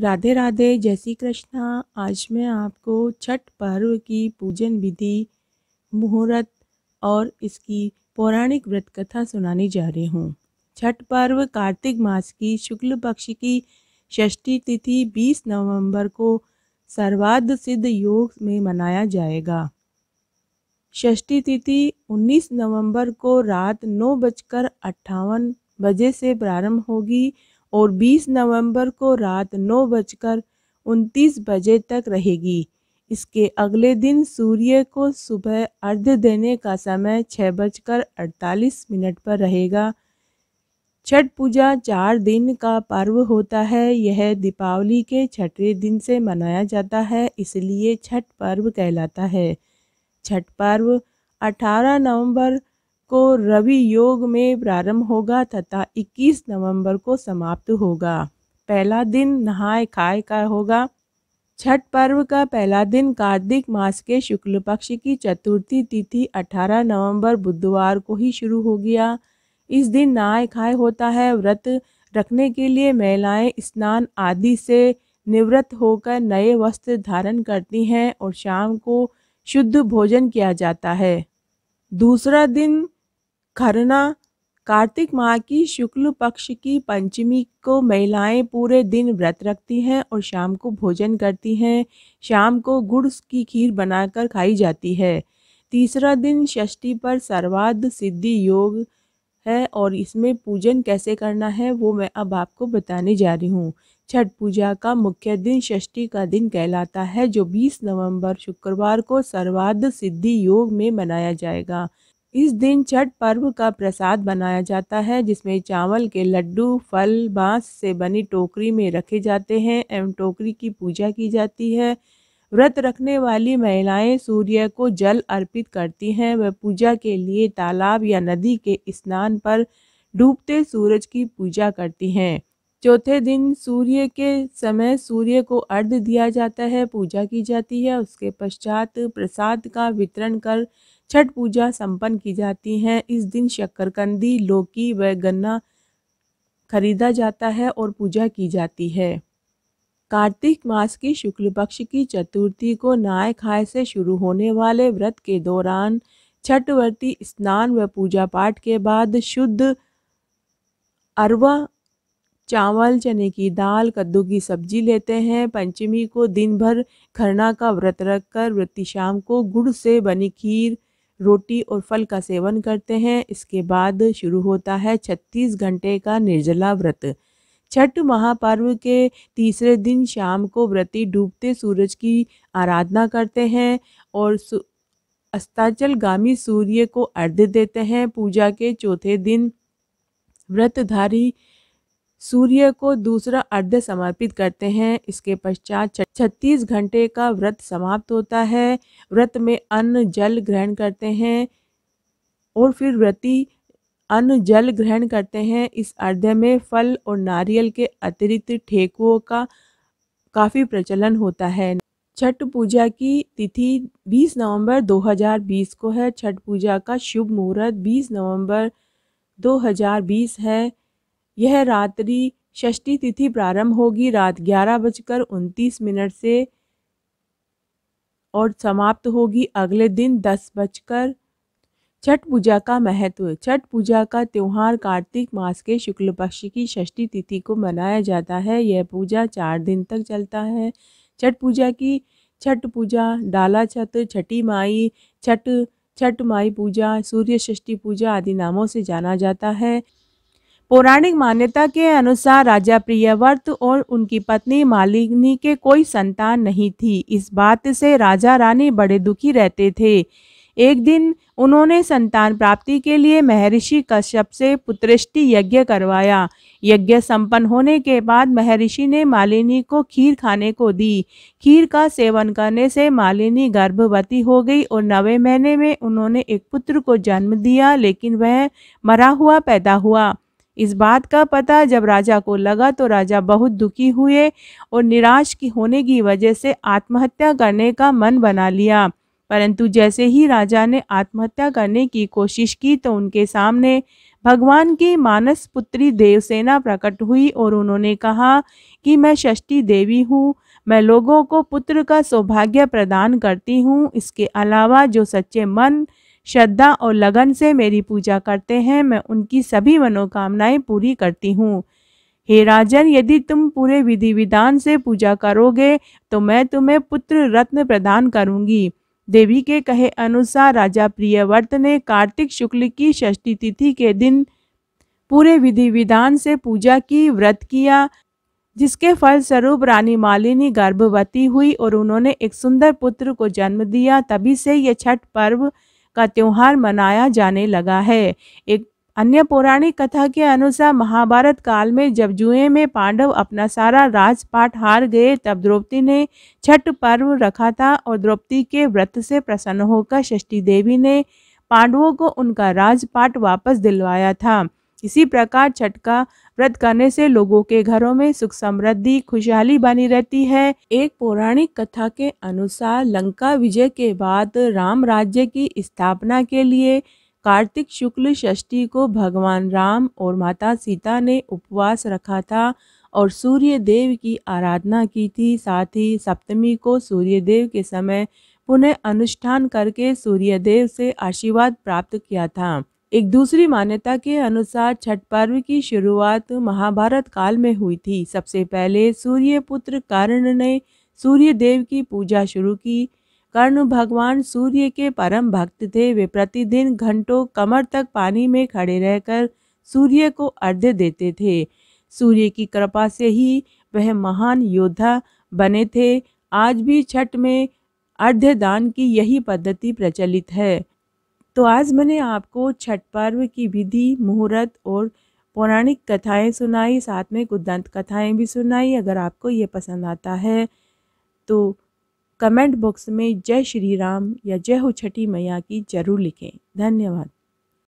राधे राधे जय श्री कृष्णा आज मैं आपको छठ पर्व की पूजन विधि मुहूर्त और इसकी पौराणिक व्रत कथा सुनाने जा रही हूँ छठ पर्व कार्तिक मास की शुक्ल पक्ष की षष्ठी तिथि 20 नवंबर को सर्वाध सिद्ध योग में मनाया जाएगा षष्ठी तिथि 19 नवंबर को रात नौ बजकर अट्ठावन बजे से प्रारंभ होगी और 20 नवंबर को रात नौ बजकर उनतीस बजे तक रहेगी इसके अगले दिन सूर्य को सुबह अर्ध देने का समय छः बजकर अड़तालीस मिनट पर रहेगा छठ पूजा चार दिन का पर्व होता है यह दीपावली के छठवें दिन से मनाया जाता है इसलिए छठ पर्व कहलाता है छठ पर्व 18 नवंबर को रवि योग में प्रारंभ होगा तथा 21 नवंबर को समाप्त होगा पहला दिन नहाय खाय का होगा छठ पर्व का पहला दिन कार्तिक मास के शुक्ल पक्ष की चतुर्थी तिथि 18 नवंबर बुधवार को ही शुरू हो गया इस दिन नहाय खाए होता है व्रत रखने के लिए महिलाएं स्नान आदि से निवृत्त होकर नए वस्त्र धारण करती हैं और शाम को शुद्ध भोजन किया जाता है दूसरा दिन खरना कार्तिक माह की शुक्ल पक्ष की पंचमी को महिलाएं पूरे दिन व्रत रखती हैं और शाम को भोजन करती हैं शाम को गुड़ की खीर बनाकर खाई जाती है तीसरा दिन षष्ठी पर सर्वाध सिद्धि योग है और इसमें पूजन कैसे करना है वो मैं अब आपको बताने जा रही हूँ छठ पूजा का मुख्य दिन षष्ठी का दिन कहलाता है जो 20 नवंबर शुक्रवार को सर्वाध सिद्धि योग में मनाया जाएगा इस दिन छठ पर्व का प्रसाद बनाया जाता है जिसमें चावल के लड्डू फल बांस से बनी टोकरी में रखे जाते हैं एवं टोकरी की पूजा की जाती है व्रत रखने वाली महिलाएं सूर्य को जल अर्पित करती हैं वह पूजा के लिए तालाब या नदी के स्नान पर डूबते सूरज की पूजा करती हैं चौथे दिन सूर्य के समय सूर्य को अर्ध दिया जाता है पूजा की जाती है उसके पश्चात प्रसाद का वितरण कर छठ पूजा संपन्न की जाती है इस दिन शक्करकंदी लौकी व गन्ना खरीदा जाता है और पूजा की जाती है कार्तिक मास की शुक्ल पक्ष की चतुर्थी को नाय खाय से शुरू होने वाले व्रत के दौरान छठवर्ती स्नान व पूजा पाठ के बाद शुद्ध अरवा चावल चने की दाल कद्दू की सब्जी लेते हैं पंचमी को दिन भर खरना का व्रत रखकर व्रती शाम को गुड़ से बनी खीर रोटी और फल का सेवन करते हैं इसके बाद शुरू होता है छत्तीस घंटे का निर्जला व्रत छठ महापर्व के तीसरे दिन शाम को व्रती डूबते सूरज की आराधना करते हैं और अस्ताचल गामी सूर्य को अर्ध देते हैं पूजा के चौथे दिन व्रतधारी सूर्य को दूसरा अर्ध समर्पित करते हैं इसके पश्चात छत्तीस घंटे का व्रत समाप्त होता है व्रत में अन्न जल ग्रहण करते हैं और फिर व्रती अन्न जल ग्रहण करते हैं इस अर्ध में फल और नारियल के अतिरिक्त ठेकुओं का काफ़ी प्रचलन होता है छठ पूजा की तिथि 20 नवंबर 2020 को है छठ पूजा का शुभ मुहूर्त 20 नवंबर 2020 है यह रात्रि षष्ठी तिथि प्रारंभ होगी रात ग्यारह बजकर उनतीस मिनट से और समाप्त होगी अगले दिन दस बजकर छठ पूजा का महत्व छठ पूजा का त्यौहार कार्तिक मास के शुक्ल पक्ष की षष्ठी तिथि को मनाया जाता है यह पूजा चार दिन तक चलता है छठ पूजा की छठ पूजा डाला छत छठी माई छठ छठ माई पूजा सूर्य षष्ठी पूजा आदि नामों से जाना जाता है पौराणिक मान्यता के अनुसार राजा प्रियव्रत और उनकी पत्नी मालिनी के कोई संतान नहीं थी इस बात से राजा रानी बड़े दुखी रहते थे एक दिन उन्होंने संतान प्राप्ति के लिए महर्षि कश्यप से पुत्रष्टि यज्ञ करवाया यज्ञ संपन्न होने के बाद महर्षि ने मालिनी को खीर खाने को दी खीर का सेवन करने से मालिनी गर्भवती हो गई और नवे महीने में उन्होंने एक पुत्र को जन्म दिया लेकिन वह मरा हुआ पैदा हुआ इस बात का पता जब राजा को लगा तो राजा बहुत दुखी हुए और निराश की होने की वजह से आत्महत्या करने का मन बना लिया परंतु जैसे ही राजा ने आत्महत्या करने की कोशिश की तो उनके सामने भगवान की मानस पुत्री देवसेना प्रकट हुई और उन्होंने कहा कि मैं षष्ठी देवी हूँ मैं लोगों को पुत्र का सौभाग्य प्रदान करती हूँ इसके अलावा जो सच्चे मन श्रद्धा और लगन से मेरी पूजा करते हैं मैं उनकी सभी मनोकामनाएं पूरी करती हूँ हे राजन यदि तुम पूरे विधि विधान से पूजा करोगे तो मैं तुम्हें पुत्र रत्न प्रदान करूँगी देवी के कहे अनुसार राजा प्रियव्रत ने कार्तिक शुक्ल की षष्ठी तिथि के दिन पूरे विधि विधान से पूजा की व्रत किया जिसके फलस्वरूप रानी मालिनी गर्भवती हुई और उन्होंने एक सुंदर पुत्र को जन्म दिया तभी से यह छठ पर्व का त्यौहार मनाया जाने लगा है एक अन्य पौराणिक कथा के अनुसार महाभारत काल में जब जुए में पांडव अपना सारा राजपाट हार गए तब द्रौपदी ने छठ पर्व रखा था और द्रौपदी के व्रत से प्रसन्न होकर षष्ठी देवी ने पांडवों को उनका राजपाट वापस दिलवाया था इसी प्रकार छठ का व्रत करने से लोगों के घरों में सुख समृद्धि खुशहाली बनी रहती है एक पौराणिक कथा के अनुसार लंका विजय के बाद राम राज्य की स्थापना के लिए कार्तिक शुक्ल षष्ठी को भगवान राम और माता सीता ने उपवास रखा था और सूर्य देव की आराधना की थी साथ ही सप्तमी को सूर्य देव के समय पुनः अनुष्ठान करके सूर्य देव से आशीर्वाद प्राप्त किया था एक दूसरी मान्यता के अनुसार छठ पर्व की शुरुआत महाभारत काल में हुई थी सबसे पहले सूर्य पुत्र कर्ण ने सूर्य देव की पूजा शुरू की कर्ण भगवान सूर्य के परम भक्त थे वे प्रतिदिन घंटों कमर तक पानी में खड़े रहकर सूर्य को अर्घ्य देते थे सूर्य की कृपा से ही वह महान योद्धा बने थे आज भी छठ में अर्घ्य दान की यही पद्धति प्रचलित है तो आज मैंने आपको छठ पर्व की विधि मुहूर्त और पौराणिक कथाएं सुनाई साथ में कुछ दंत कथाएँ भी सुनाई अगर आपको ये पसंद आता है तो कमेंट बॉक्स में जय श्री राम या जय हो छठी मैया की ज़रूर लिखें धन्यवाद